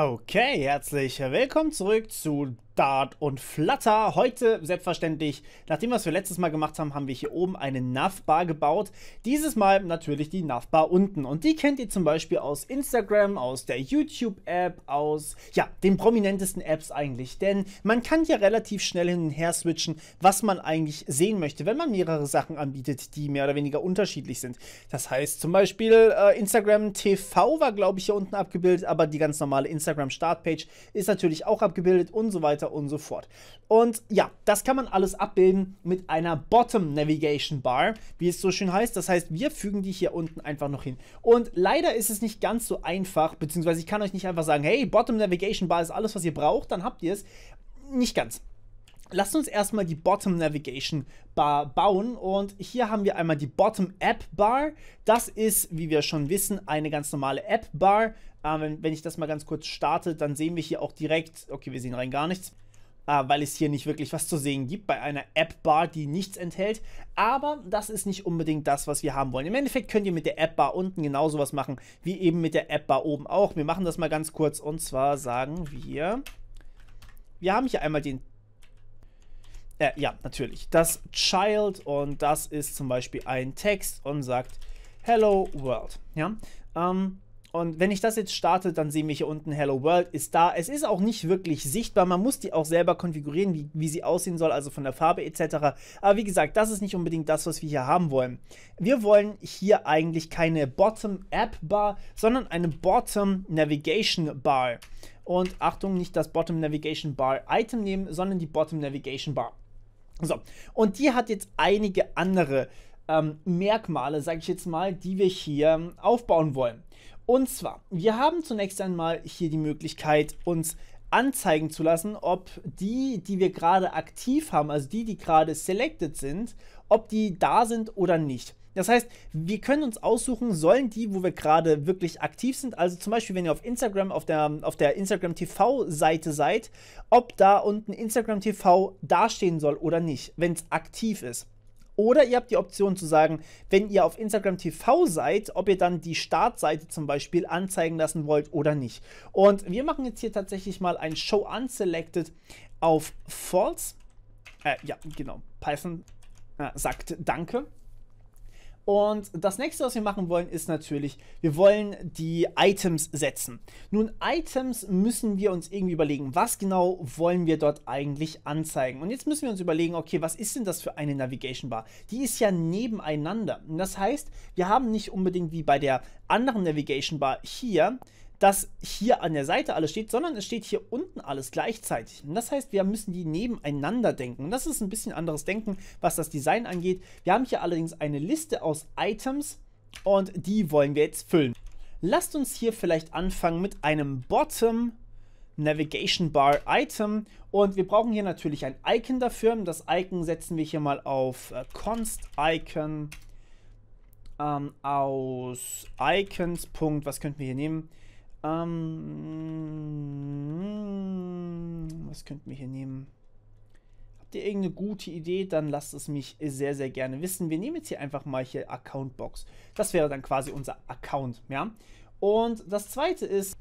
Okay, herzlich willkommen zurück zu Start und Flutter. Heute selbstverständlich, nachdem was wir letztes Mal gemacht haben, haben wir hier oben eine Navbar gebaut. Dieses Mal natürlich die Navbar unten. Und die kennt ihr zum Beispiel aus Instagram, aus der YouTube-App, aus ja, den prominentesten Apps eigentlich. Denn man kann hier relativ schnell hin und her switchen, was man eigentlich sehen möchte, wenn man mehrere Sachen anbietet, die mehr oder weniger unterschiedlich sind. Das heißt zum Beispiel äh, Instagram TV war, glaube ich, hier unten abgebildet, aber die ganz normale Instagram Startpage ist natürlich auch abgebildet und so weiter weiter und so fort. Und ja, das kann man alles abbilden mit einer Bottom Navigation Bar, wie es so schön heißt. Das heißt, wir fügen die hier unten einfach noch hin. Und leider ist es nicht ganz so einfach, beziehungsweise ich kann euch nicht einfach sagen, hey, Bottom Navigation Bar ist alles, was ihr braucht, dann habt ihr es. Nicht ganz. Lasst uns erstmal die Bottom Navigation Bar bauen und hier haben wir einmal die Bottom App Bar. Das ist, wie wir schon wissen, eine ganz normale App Bar. Äh, wenn, wenn ich das mal ganz kurz starte, dann sehen wir hier auch direkt, okay, wir sehen rein gar nichts ah, weil es hier nicht wirklich was zu sehen gibt bei einer App-Bar, die nichts enthält. Aber das ist nicht unbedingt das, was wir haben wollen. Im Endeffekt könnt ihr mit der App-Bar unten genauso was machen, wie eben mit der App-Bar oben auch. Wir machen das mal ganz kurz und zwar sagen wir, wir haben hier einmal den äh, ja, natürlich. Das Child und das ist zum Beispiel ein Text und sagt Hello World. Ja. Ähm, und wenn ich das jetzt starte, dann sehen wir hier unten Hello World ist da. Es ist auch nicht wirklich sichtbar. Man muss die auch selber konfigurieren, wie, wie sie aussehen soll, also von der Farbe etc. Aber wie gesagt, das ist nicht unbedingt das, was wir hier haben wollen. Wir wollen hier eigentlich keine Bottom-App-Bar, sondern eine Bottom-Navigation-Bar. Und Achtung, nicht das Bottom Navigation Bar Item nehmen, sondern die Bottom Navigation Bar. So, und die hat jetzt einige andere ähm, Merkmale, sage ich jetzt mal, die wir hier ähm, aufbauen wollen. Und zwar, wir haben zunächst einmal hier die Möglichkeit, uns anzeigen zu lassen, ob die, die wir gerade aktiv haben, also die, die gerade selected sind, ob die da sind oder nicht. Das heißt, wir können uns aussuchen, sollen die, wo wir gerade wirklich aktiv sind, also zum Beispiel, wenn ihr auf Instagram, auf der, auf der Instagram TV-Seite seid, ob da unten Instagram TV dastehen soll oder nicht, wenn es aktiv ist. Oder ihr habt die Option zu sagen, wenn ihr auf Instagram TV seid, ob ihr dann die Startseite zum Beispiel anzeigen lassen wollt oder nicht. Und wir machen jetzt hier tatsächlich mal ein Show Unselected auf False. Äh, ja, genau. Python äh, sagt Danke. Und das nächste, was wir machen wollen, ist natürlich, wir wollen die Items setzen. Nun, Items müssen wir uns irgendwie überlegen, was genau wollen wir dort eigentlich anzeigen. Und jetzt müssen wir uns überlegen, okay, was ist denn das für eine Navigation Bar? Die ist ja nebeneinander. Und das heißt, wir haben nicht unbedingt wie bei der anderen Navigation Bar hier dass hier an der Seite alles steht, sondern es steht hier unten alles gleichzeitig. Und das heißt, wir müssen die nebeneinander denken. Und das ist ein bisschen anderes Denken, was das Design angeht. Wir haben hier allerdings eine Liste aus Items und die wollen wir jetzt füllen. Lasst uns hier vielleicht anfangen mit einem Bottom Navigation Bar Item und wir brauchen hier natürlich ein Icon dafür. Das Icon setzen wir hier mal auf äh, const Icon ähm, aus Icons. Punkt, was könnten wir hier nehmen? Ähm, mm, was könnten wir hier nehmen? Habt ihr irgendeine gute Idee? Dann lasst es mich sehr, sehr gerne wissen. Wir nehmen jetzt hier einfach mal hier Box. Das wäre dann quasi unser Account, ja? Und das zweite ist,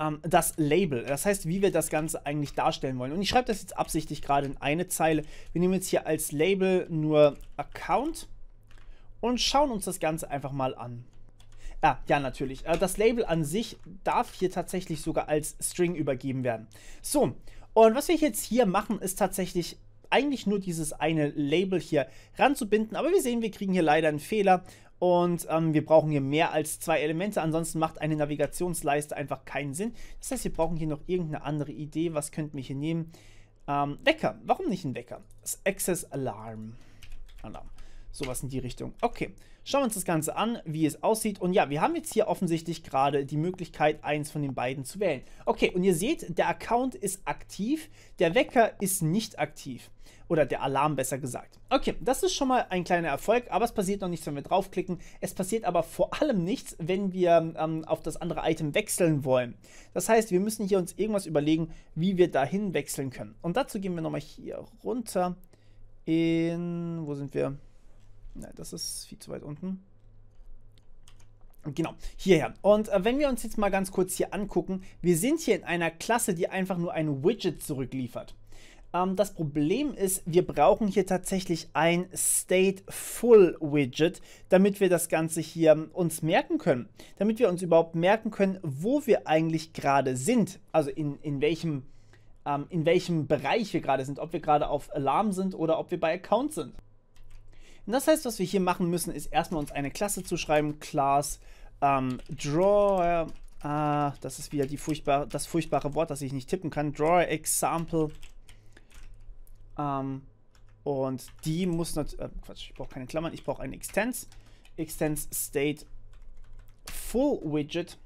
ähm, das Label. Das heißt, wie wir das Ganze eigentlich darstellen wollen. Und ich schreibe das jetzt absichtlich gerade in eine Zeile. Wir nehmen jetzt hier als Label nur Account und schauen uns das Ganze einfach mal an. Ah, ja, natürlich. Äh, das Label an sich darf hier tatsächlich sogar als String übergeben werden. So, und was wir jetzt hier machen, ist tatsächlich eigentlich nur dieses eine Label hier ranzubinden. Aber wir sehen, wir kriegen hier leider einen Fehler und ähm, wir brauchen hier mehr als zwei Elemente. Ansonsten macht eine Navigationsleiste einfach keinen Sinn. Das heißt, wir brauchen hier noch irgendeine andere Idee. Was könnten wir hier nehmen? Ähm, Wecker. Warum nicht ein Wecker? Das Access Alarm. Alarm. Sowas in die Richtung. Okay, schauen wir uns das Ganze an, wie es aussieht. Und ja, wir haben jetzt hier offensichtlich gerade die Möglichkeit, eins von den beiden zu wählen. Okay, und ihr seht, der Account ist aktiv, der Wecker ist nicht aktiv. Oder der Alarm besser gesagt. Okay, das ist schon mal ein kleiner Erfolg, aber es passiert noch nichts, wenn wir draufklicken. Es passiert aber vor allem nichts, wenn wir ähm, auf das andere Item wechseln wollen. Das heißt, wir müssen hier uns irgendwas überlegen, wie wir dahin wechseln können. Und dazu gehen wir nochmal hier runter in, wo sind wir? Nein, das ist viel zu weit unten. Genau, hierher. Und äh, wenn wir uns jetzt mal ganz kurz hier angucken, wir sind hier in einer Klasse, die einfach nur ein Widget zurückliefert. Ähm, das Problem ist, wir brauchen hier tatsächlich ein Stateful-Widget, damit wir das Ganze hier ähm, uns merken können. Damit wir uns überhaupt merken können, wo wir eigentlich gerade sind. Also in, in welchem ähm, in welchem Bereich wir gerade sind, ob wir gerade auf Alarm sind oder ob wir bei Account sind. Und das heißt, was wir hier machen müssen, ist erstmal uns eine Klasse zu schreiben, Class ähm, Drawer, äh, das ist wieder die furchtbare, das furchtbare Wort, das ich nicht tippen kann, Drawer Example. Ähm, und die muss natürlich, äh, Quatsch, ich brauche keine Klammern, ich brauche ein Extends, Extends State Full Widget.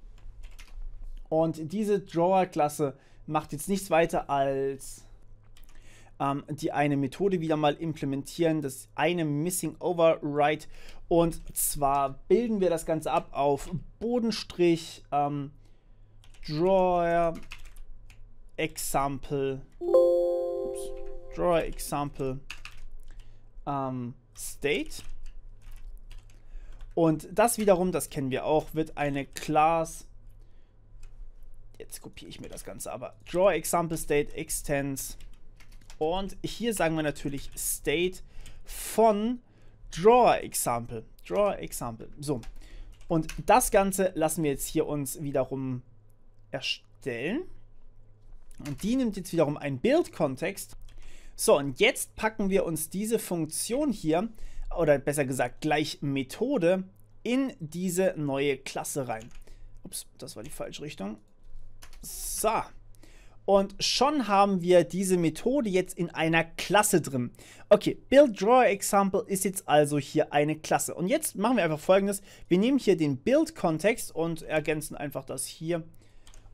Und diese Drawer-Klasse macht jetzt nichts weiter als ähm, die eine Methode wieder mal implementieren, das eine Missing Override. Und zwar bilden wir das Ganze ab auf Bodenstrich ähm, Drawer Example. Ups, Drawer Example ähm, State. Und das wiederum, das kennen wir auch, wird eine Class jetzt kopiere ich mir das Ganze, aber Draw Example State extends und hier sagen wir natürlich state von draw example. Draw example. So. Und das Ganze lassen wir jetzt hier uns wiederum erstellen. Und die nimmt jetzt wiederum einen Build-Kontext. So, und jetzt packen wir uns diese Funktion hier, oder besser gesagt gleich Methode, in diese neue Klasse rein. Ups, das war die falsche Richtung. So. Und schon haben wir diese Methode jetzt in einer Klasse drin. Okay, Build ist jetzt also hier eine Klasse. Und jetzt machen wir einfach folgendes. Wir nehmen hier den Build Kontext und ergänzen einfach das hier.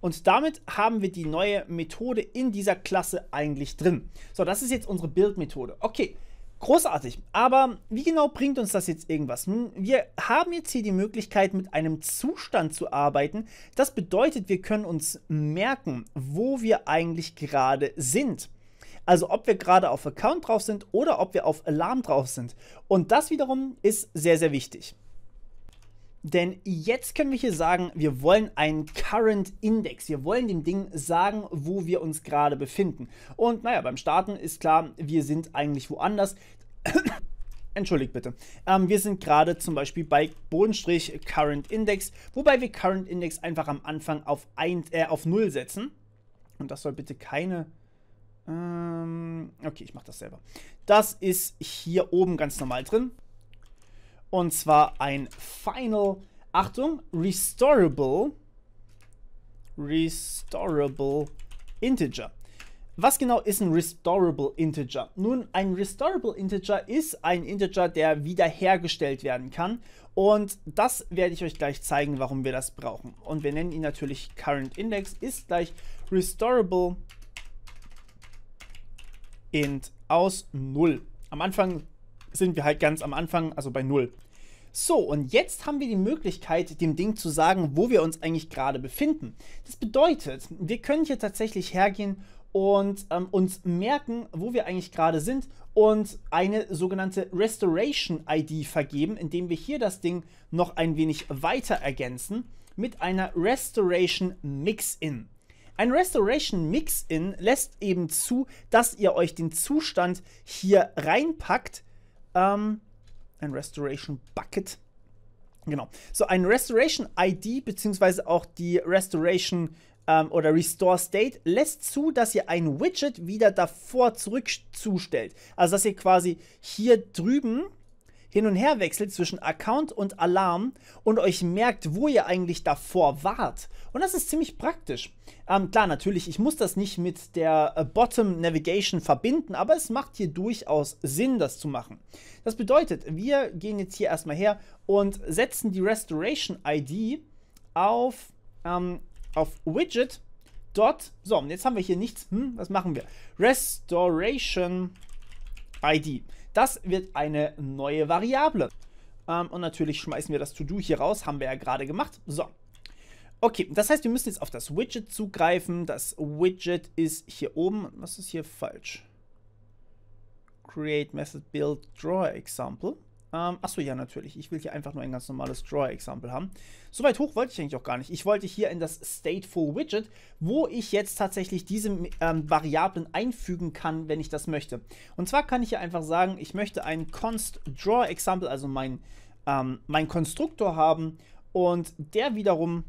Und damit haben wir die neue Methode in dieser Klasse eigentlich drin. So, das ist jetzt unsere Build Methode. Okay, Großartig. Aber wie genau bringt uns das jetzt irgendwas? Nun, wir haben jetzt hier die Möglichkeit, mit einem Zustand zu arbeiten. Das bedeutet, wir können uns merken, wo wir eigentlich gerade sind. Also ob wir gerade auf Account drauf sind oder ob wir auf Alarm drauf sind. Und das wiederum ist sehr, sehr wichtig. Denn jetzt können wir hier sagen, wir wollen einen Current Index. Wir wollen dem Ding sagen, wo wir uns gerade befinden. Und naja, beim Starten ist klar, wir sind eigentlich woanders. Entschuldigt bitte. Ähm, wir sind gerade zum Beispiel bei Bodenstrich Current Index, wobei wir Current Index einfach am Anfang auf, ein, äh, auf 0 setzen. Und das soll bitte keine... Ähm, okay, ich mache das selber. Das ist hier oben ganz normal drin. Und zwar ein Final, Achtung, Restorable, Restorable Integer. Was genau ist ein Restorable Integer? Nun, ein Restorable Integer ist ein Integer, der wiederhergestellt werden kann. Und das werde ich euch gleich zeigen, warum wir das brauchen. Und wir nennen ihn natürlich Current Index ist gleich Restorable Int aus 0. Am Anfang sind wir halt ganz am Anfang, also bei null. So, und jetzt haben wir die Möglichkeit, dem Ding zu sagen, wo wir uns eigentlich gerade befinden. Das bedeutet, wir können hier tatsächlich hergehen und ähm, uns merken, wo wir eigentlich gerade sind und eine sogenannte Restoration ID vergeben, indem wir hier das Ding noch ein wenig weiter ergänzen mit einer Restoration Mix-In. Ein Restoration Mix-In lässt eben zu, dass ihr euch den Zustand hier reinpackt, ähm, ein Restoration Bucket. Genau. So, ein Restoration ID beziehungsweise auch die Restoration ähm, oder Restore State lässt zu, dass ihr ein Widget wieder davor zurückzustellt. Also, dass ihr quasi hier drüben hin und her wechselt zwischen Account und Alarm und euch merkt, wo ihr eigentlich davor wart. Und das ist ziemlich praktisch. Ähm, klar, natürlich, ich muss das nicht mit der äh, Bottom Navigation verbinden, aber es macht hier durchaus Sinn, das zu machen. Das bedeutet, wir gehen jetzt hier erstmal her und setzen die Restoration ID auf, ähm, auf Widget. Dot, so, und jetzt haben wir hier nichts. Hm, was machen wir? Restoration ID. Das wird eine neue Variable. Ähm, und natürlich schmeißen wir das To-Do hier raus, haben wir ja gerade gemacht. So. Okay, das heißt, wir müssen jetzt auf das Widget zugreifen. Das Widget ist hier oben. Was ist hier falsch? Create Method Build Draw Example. Ähm, achso, ja, natürlich. Ich will hier einfach nur ein ganz normales Draw-Example haben. So weit hoch wollte ich eigentlich auch gar nicht. Ich wollte hier in das Stateful-Widget, wo ich jetzt tatsächlich diese ähm, Variablen einfügen kann, wenn ich das möchte. Und zwar kann ich hier einfach sagen, ich möchte ein Const-Draw-Example, also mein, ähm, mein Konstruktor haben. Und der wiederum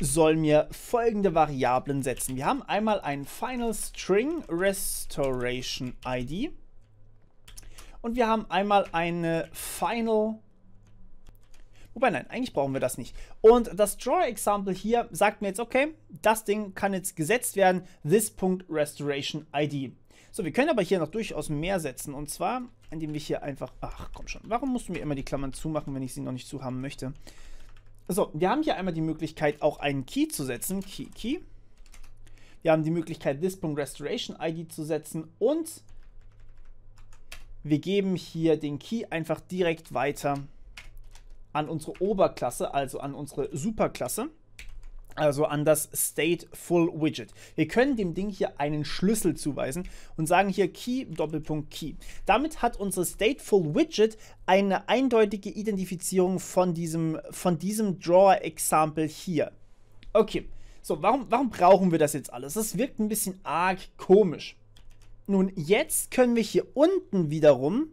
soll mir folgende Variablen setzen. Wir haben einmal ein Final String Restoration ID. Und wir haben einmal eine Final Wobei, nein, eigentlich brauchen wir das nicht. Und das Draw-Example hier sagt mir jetzt, okay, das Ding kann jetzt gesetzt werden, this.restoration-ID. So, wir können aber hier noch durchaus mehr setzen. Und zwar, indem wir hier einfach, ach komm schon, warum musst du mir immer die Klammern zumachen, wenn ich sie noch nicht zu haben möchte? So, wir haben hier einmal die Möglichkeit, auch einen Key zu setzen, Key, Key. Wir haben die Möglichkeit, this.restoration-ID zu setzen und wir geben hier den Key einfach direkt weiter an unsere Oberklasse, also an unsere Superklasse. Also an das State Widget. Wir können dem Ding hier einen Schlüssel zuweisen und sagen hier Key Doppelpunkt Key. Damit hat unser Stateful Widget eine eindeutige Identifizierung von diesem, von diesem Drawer Example hier. Okay, so warum, warum brauchen wir das jetzt alles? Das wirkt ein bisschen arg komisch. Nun, jetzt können wir hier unten wiederum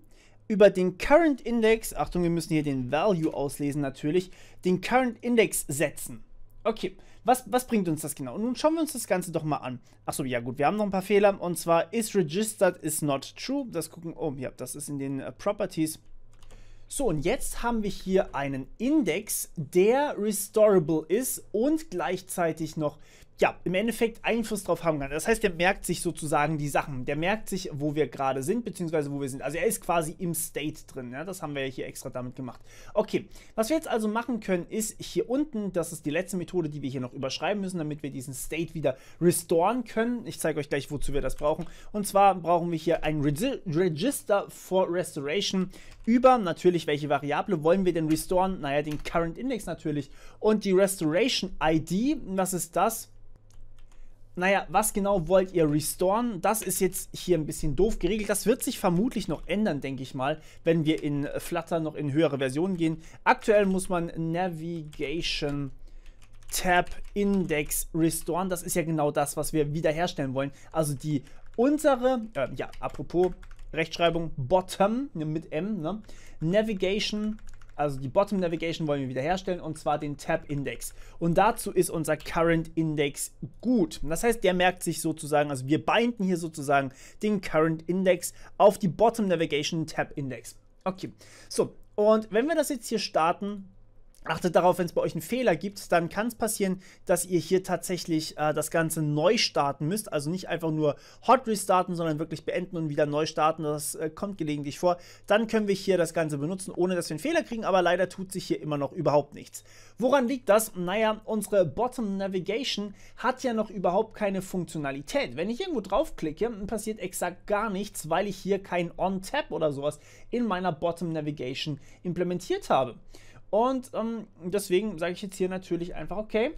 über den Current Index, Achtung, wir müssen hier den Value auslesen natürlich, den Current Index setzen. Okay, was, was bringt uns das genau? nun schauen wir uns das Ganze doch mal an. Achso, ja gut, wir haben noch ein paar Fehler. Und zwar is registered is not true. Das gucken, oh ja, das ist in den äh, Properties. So, und jetzt haben wir hier einen Index, der restorable ist und gleichzeitig noch ja, im Endeffekt Einfluss drauf haben kann. Das heißt, der merkt sich sozusagen die Sachen. Der merkt sich, wo wir gerade sind, beziehungsweise wo wir sind. Also er ist quasi im State drin. Ja? Das haben wir hier extra damit gemacht. Okay, was wir jetzt also machen können, ist hier unten, das ist die letzte Methode, die wir hier noch überschreiben müssen, damit wir diesen State wieder restoren können. Ich zeige euch gleich, wozu wir das brauchen. Und zwar brauchen wir hier ein Reg Register for Restoration über, natürlich, welche Variable wollen wir denn restoren? Naja, den Current Index natürlich. Und die Restoration ID, was ist das? naja, was genau wollt ihr restoren? Das ist jetzt hier ein bisschen doof geregelt. Das wird sich vermutlich noch ändern, denke ich mal, wenn wir in äh, Flutter noch in höhere Versionen gehen. Aktuell muss man Navigation Tab Index restoren. Das ist ja genau das, was wir wiederherstellen wollen. Also die untere, äh, ja, apropos Rechtschreibung, Bottom ne, mit M, ne? Navigation also die Bottom Navigation wollen wir wiederherstellen und zwar den Tab Index. Und dazu ist unser Current Index gut. Das heißt, der merkt sich sozusagen, also wir binden hier sozusagen den Current Index auf die Bottom Navigation Tab Index. Okay, so und wenn wir das jetzt hier starten, Achtet darauf, wenn es bei euch einen Fehler gibt, dann kann es passieren, dass ihr hier tatsächlich äh, das Ganze neu starten müsst. Also nicht einfach nur Hot Restarten, sondern wirklich beenden und wieder neu starten. Das äh, kommt gelegentlich vor. Dann können wir hier das Ganze benutzen, ohne dass wir einen Fehler kriegen. Aber leider tut sich hier immer noch überhaupt nichts. Woran liegt das? Naja, unsere Bottom Navigation hat ja noch überhaupt keine Funktionalität. Wenn ich irgendwo draufklicke, passiert exakt gar nichts, weil ich hier kein On-Tap oder sowas in meiner Bottom Navigation implementiert habe. Und ähm, deswegen sage ich jetzt hier natürlich einfach, okay,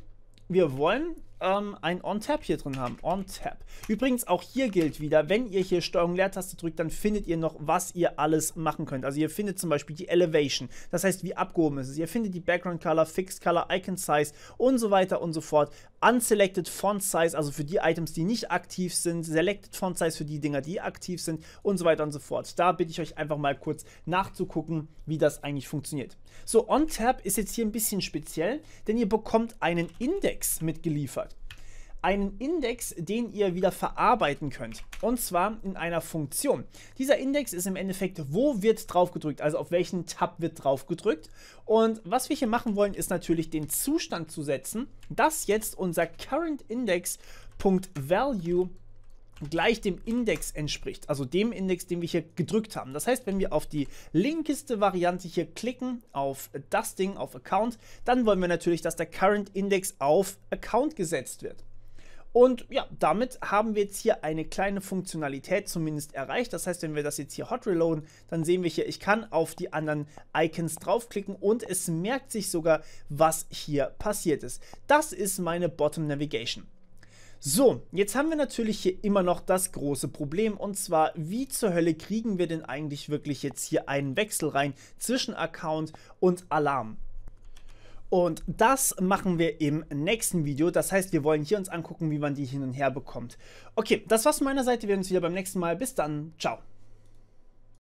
wir wollen ähm, ein On-Tap hier drin haben. On-Tap. Übrigens, auch hier gilt wieder, wenn ihr hier Steuerung Leertaste drückt, dann findet ihr noch, was ihr alles machen könnt. Also ihr findet zum Beispiel die Elevation, das heißt, wie abgehoben ist es. Ihr findet die Background Color, Fixed Color, Icon Size und so weiter und so fort. Unselected Font Size, also für die Items, die nicht aktiv sind. Selected Font Size für die Dinger, die aktiv sind und so weiter und so fort. Da bitte ich euch einfach mal kurz nachzugucken, wie das eigentlich funktioniert. So, OnTap ist jetzt hier ein bisschen speziell, denn ihr bekommt einen Index mitgeliefert einen Index, den ihr wieder verarbeiten könnt. Und zwar in einer Funktion. Dieser Index ist im Endeffekt, wo wird drauf gedrückt, also auf welchen Tab wird drauf gedrückt. Und was wir hier machen wollen, ist natürlich den Zustand zu setzen, dass jetzt unser Current Index.value gleich dem Index entspricht, also dem Index, den wir hier gedrückt haben. Das heißt, wenn wir auf die linkeste Variante hier klicken, auf das Ding, auf Account, dann wollen wir natürlich, dass der Current Index auf Account gesetzt wird. Und ja, damit haben wir jetzt hier eine kleine Funktionalität zumindest erreicht. Das heißt, wenn wir das jetzt hier hot reloaden, dann sehen wir hier, ich kann auf die anderen Icons draufklicken und es merkt sich sogar, was hier passiert ist. Das ist meine Bottom Navigation. So, jetzt haben wir natürlich hier immer noch das große Problem und zwar, wie zur Hölle kriegen wir denn eigentlich wirklich jetzt hier einen Wechsel rein zwischen Account und Alarm? Und das machen wir im nächsten Video. Das heißt, wir wollen hier uns angucken, wie man die hin und her bekommt. Okay, das war's von meiner Seite. Wir sehen uns wieder beim nächsten Mal. Bis dann. Ciao.